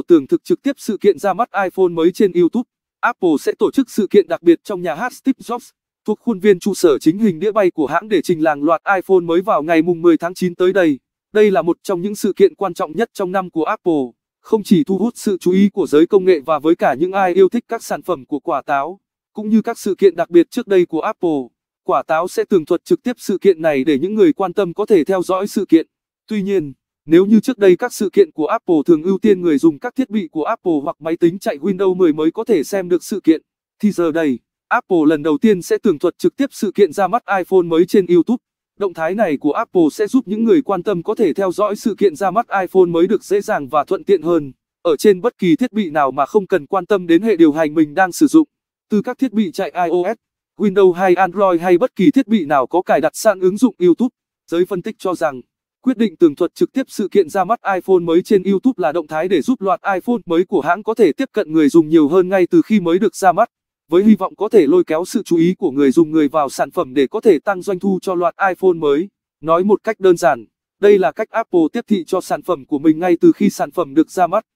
Apple tường thực trực tiếp sự kiện ra mắt iPhone mới trên YouTube. Apple sẽ tổ chức sự kiện đặc biệt trong nhà hát Steve Jobs, thuộc khuôn viên trụ sở chính hình đĩa bay của hãng để trình làng loạt iPhone mới vào ngày mùng 10 tháng 9 tới đây. Đây là một trong những sự kiện quan trọng nhất trong năm của Apple, không chỉ thu hút sự chú ý của giới công nghệ và với cả những ai yêu thích các sản phẩm của quả táo, cũng như các sự kiện đặc biệt trước đây của Apple. Quả táo sẽ tường thuật trực tiếp sự kiện này để những người quan tâm có thể theo dõi sự kiện. Tuy nhiên, nếu như trước đây các sự kiện của Apple thường ưu tiên người dùng các thiết bị của Apple hoặc máy tính chạy Windows 10 mới có thể xem được sự kiện, thì giờ đây, Apple lần đầu tiên sẽ tường thuật trực tiếp sự kiện ra mắt iPhone mới trên YouTube. Động thái này của Apple sẽ giúp những người quan tâm có thể theo dõi sự kiện ra mắt iPhone mới được dễ dàng và thuận tiện hơn, ở trên bất kỳ thiết bị nào mà không cần quan tâm đến hệ điều hành mình đang sử dụng. Từ các thiết bị chạy iOS, Windows hay Android hay bất kỳ thiết bị nào có cài đặt sẵn ứng dụng YouTube, giới phân tích cho rằng Quyết định tường thuật trực tiếp sự kiện ra mắt iPhone mới trên YouTube là động thái để giúp loạt iPhone mới của hãng có thể tiếp cận người dùng nhiều hơn ngay từ khi mới được ra mắt, với hy vọng có thể lôi kéo sự chú ý của người dùng người vào sản phẩm để có thể tăng doanh thu cho loạt iPhone mới. Nói một cách đơn giản, đây là cách Apple tiếp thị cho sản phẩm của mình ngay từ khi sản phẩm được ra mắt.